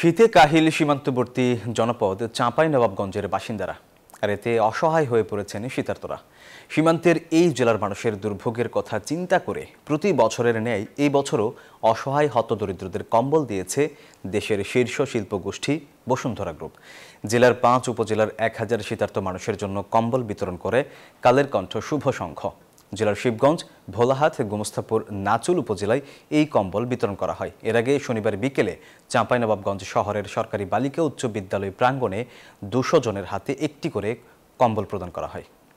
শীতে কাহিল সীমান্তবর্তী জনপদ চাঁপাই নবাবগঞ্জের বাসিন্দারা আর এতে অসহায় হয়ে পড়েছেন শীতার্তরা সীমান্তের এই জেলার মানুষের দুর্ভোগের কথা চিন্তা করে প্রতি বছরের ন্যায় এই বছরও অসহায় হতদরিদ্রদের কম্বল দিয়েছে দেশের শীর্ষ শিল্প গোষ্ঠী বসুন্ধরা গ্রুপ জেলার পাঁচ উপজেলার এক হাজার শীতার্থ মানুষের জন্য কম্বল বিতরণ করে কালের কণ্ঠ শুভ সংঘ জেলার শিবগঞ্জ ভোলাহাট গুমস্তাপুর নাচুল উপজেলায় এই কম্বল বিতরণ করা হয় এর আগে শনিবার বিকেলে চাঁপাইনবাবগঞ্জ শহরের সরকারি বালিকা উচ্চ বিদ্যালয় প্রাঙ্গণে দুশো জনের হাতে একটি করে কম্বল প্রদান করা হয়